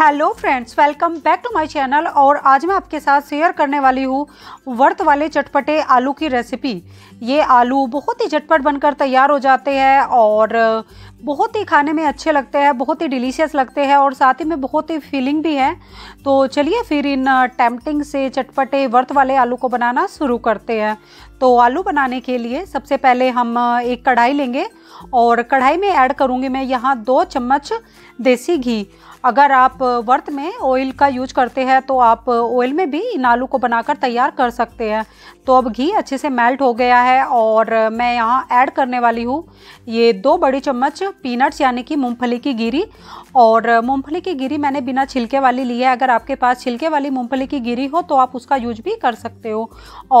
hello friends welcome back to my channel और आज मैं आपके साथ शेयर करने वाली हूँ वर्त वाले चटपटे आलू की रेसिपी ये आलू बहुत ही झटपट बनकर तैयार हो जाते हैं और बहुत ही खाने में अच्छे लगते हैं बहुत ही डिलीशियस लगते हैं और साथ ही में बहुत ही फीलिंग भी है तो चलिए फिर इन टैम्पटिंग से चटपटे वर्त वाले आलू को बनाना शुरू करते हैं तो आलू बनाने के लिए सबसे पहले हम एक कढ़ाई लेंगे और कढ़ाई में ऐड करूँगी मैं यहाँ दो चम्मच देसी घी अगर आप वर्त में ऑयल का यूज करते हैं तो आप ऑयल में भी इन आलू को बनाकर तैयार कर सकते हैं तो अब घी अच्छे से मेल्ट हो गया है है और मैं यहाँ ऐड करने वाली हूँ ये दो बड़ी चम्मच पीनट्स यानी कि मूंगफली की गिरी और मूंगफली की गिरी मैंने बिना छिलके वाली ली है अगर आपके पास छिलके वाली मूंगफली की गिरी हो तो आप उसका यूज भी कर सकते हो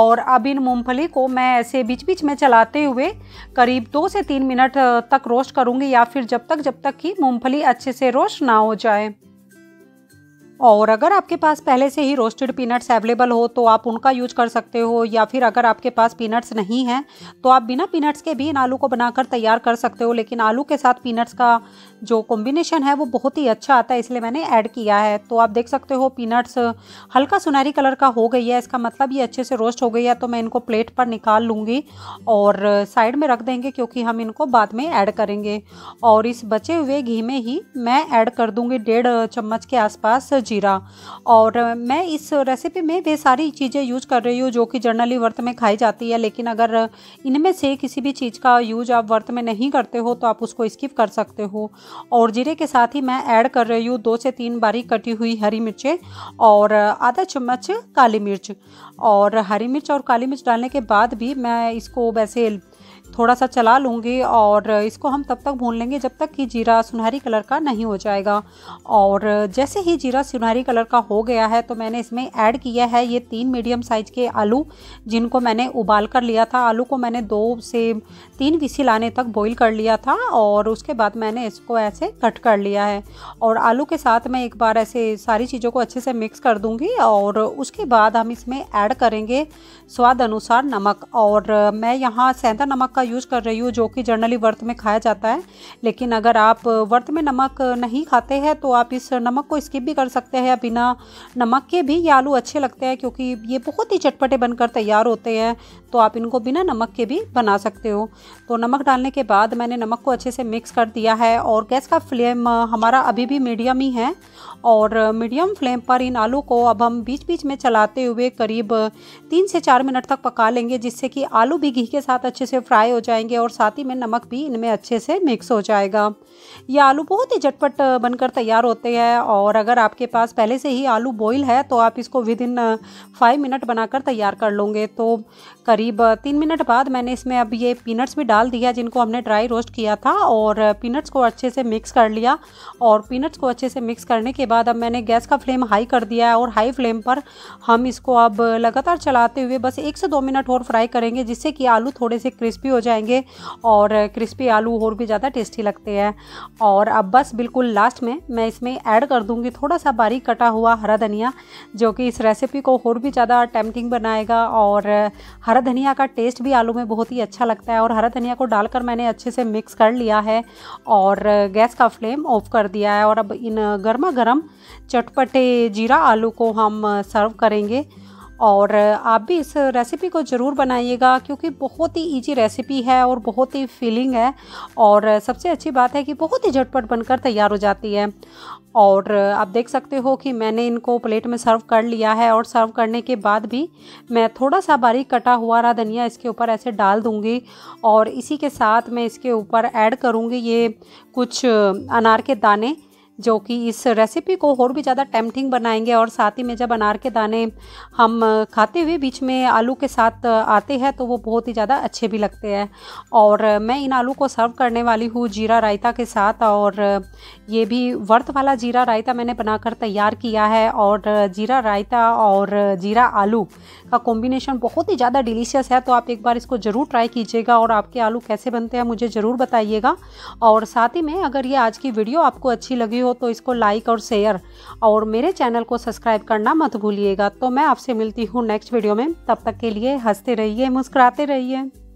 और अब इन मूंगफली को मैं ऐसे बीच बीच में चलाते हुए करीब दो से तीन मिनट तक रोस्ट करूँगी या फिर जब तक जब तक कि मूँगफली अच्छे से रोस्ट ना हो जाए और अगर आपके पास पहले से ही रोस्टेड पीनट्स अवेलेबल हो तो आप उनका यूज कर सकते हो या फिर अगर आपके पास पीनट्स नहीं हैं तो आप बिना पीनट्स के भी इन आलू को बनाकर तैयार कर सकते हो लेकिन आलू के साथ पीनट्स का जो कॉम्बिनेशन है वो बहुत ही अच्छा आता है इसलिए मैंने ऐड किया है तो आप देख सकते हो पीनट्स हल्का सुनहरी कलर का हो गई है इसका मतलब ये अच्छे से रोस्ट हो गई है तो मैं इनको प्लेट पर निकाल लूँगी और साइड में रख देंगे क्योंकि हम इनको बाद में ऐड करेंगे और इस बचे हुए घी में ही मैं ऐड कर दूँगी डेढ़ चम्मच के आसपास जीरा और मैं इस रेसिपी में वे सारी चीज़ें यूज कर रही हूँ जो कि जनरली व्रत में खाई जाती है लेकिन अगर इनमें से किसी भी चीज़ का यूज आप व्रत में नहीं करते हो तो आप उसको स्किप कर सकते हो और जीरे के साथ ही मैं ऐड कर रही हूँ दो से तीन बारी कटी हुई हरी मिर्चें और आधा चम्मच काली मिर्च और हरी मिर्च और काली मिर्च डालने के बाद भी मैं इसको वैसे थोड़ा सा चला लूँगी और इसको हम तब तक भून लेंगे जब तक कि जीरा सुनहरी कलर का नहीं हो जाएगा और जैसे ही जीरा सुनहरी कलर का हो गया है तो मैंने इसमें ऐड किया है ये तीन मीडियम साइज़ के आलू जिनको मैंने उबाल कर लिया था आलू को मैंने दो से तीन विसिल लाने तक बॉईल कर लिया था और उसके बाद मैंने इसको ऐसे कट कर लिया है और आलू के साथ मैं एक बार ऐसे सारी चीज़ों को अच्छे से मिक्स कर दूँगी और उसके बाद हम इसमें ऐड करेंगे स्वाद अनुसार नमक और मैं यहाँ सेंधा नमक का यूज़ कर रही हूँ जो कि जनरली व्रत में खाया जाता है लेकिन अगर आप व्रत में नमक नहीं खाते हैं तो आप इस नमक को स्किप भी कर सकते हैं बिना नमक के भी ये आलू अच्छे लगते हैं क्योंकि ये बहुत ही चटपटे बनकर तैयार होते हैं तो आप इनको बिना नमक के भी बना सकते हो तो नमक डालने के बाद मैंने नमक को अच्छे से मिक्स कर दिया है और गैस का फ्लेम हमारा अभी भी मीडियम ही है और मीडियम फ्लेम पर इन आलू को अब हम बीच बीच में चलाते हुए करीब तीन से चार मिनट तक पका लेंगे जिससे कि आलू भी घी के साथ अच्छे से फ्राई फ्राई हो जाएंगे और साथ ही में नमक भी इनमें अच्छे से मिक्स हो जाएगा ये आलू बहुत ही झटपट बनकर तैयार होते हैं और अगर आपके पास पहले से ही आलू बॉईल है तो आप इसको विद इन फाइव मिनट बनाकर तैयार कर लोगे तो करीब तीन मिनट बाद मैंने इसमें अब ये पीनट्स भी डाल दिया जिनको हमने ड्राई रोस्ट किया था और पीनट्स को अच्छे से मिक्स कर लिया और पीनट्स को अच्छे से मिक्स करने के बाद अब मैंने गैस का फ्लेम हाई कर दिया है और हाई फ्लेम पर हम इसको अब लगातार चलाते हुए बस एक से दो मिनट और फ्राई करेंगे जिससे कि आलू थोड़े से क्रिस्पी हो हो जाएंगे और क्रिस्पी आलू और भी ज़्यादा टेस्टी लगते हैं और अब बस बिल्कुल लास्ट में मैं इसमें ऐड कर दूँगी थोड़ा सा बारीक कटा हुआ हरा धनिया जो कि इस रेसिपी को और भी ज़्यादा टेम्पटिंग बनाएगा और हरा धनिया का टेस्ट भी आलू में बहुत ही अच्छा लगता है और हरा धनिया को डालकर मैंने अच्छे से मिक्स कर लिया है और गैस का फ्लेम ऑफ कर दिया है और अब इन गर्मा गर्म चटपटे जीरा आलू को हम सर्व करेंगे और आप भी इस रेसिपी को ज़रूर बनाइएगा क्योंकि बहुत ही इजी रेसिपी है और बहुत ही फीलिंग है और सबसे अच्छी बात है कि बहुत ही झटपट बनकर तैयार हो जाती है और आप देख सकते हो कि मैंने इनको प्लेट में सर्व कर लिया है और सर्व करने के बाद भी मैं थोड़ा सा बारीक कटा हुआ रहा धनिया इसके ऊपर ऐसे डाल दूँगी और इसी के साथ मैं इसके ऊपर ऐड करूँगी ये कुछ अनार के दाने जो कि इस रेसिपी को और भी ज़्यादा टेम्पटिंग बनाएंगे और साथ ही में जब अनार के दाने हम खाते हुए बीच में आलू के साथ आते हैं तो वो बहुत ही ज़्यादा अच्छे भी लगते हैं और मैं इन आलू को सर्व करने वाली हूँ जीरा रायता के साथ और ये भी वर्थ वाला जीरा रायता मैंने बनाकर तैयार किया है और जीरा रायता और जीरा आलू का कॉम्बिनेशन बहुत ही ज़्यादा डिलीशियस है तो आप एक बार इसको ज़रूर ट्राई कीजिएगा और आपके आलू कैसे बनते हैं मुझे ज़रूर बताइएगा और साथ ही में अगर ये आज की वीडियो आपको अच्छी लगी हो हो तो इसको लाइक और शेयर और मेरे चैनल को सब्सक्राइब करना मत भूलिएगा तो मैं आपसे मिलती हूँ नेक्स्ट वीडियो में तब तक के लिए हंसते रहिए मुस्कुराते रहिए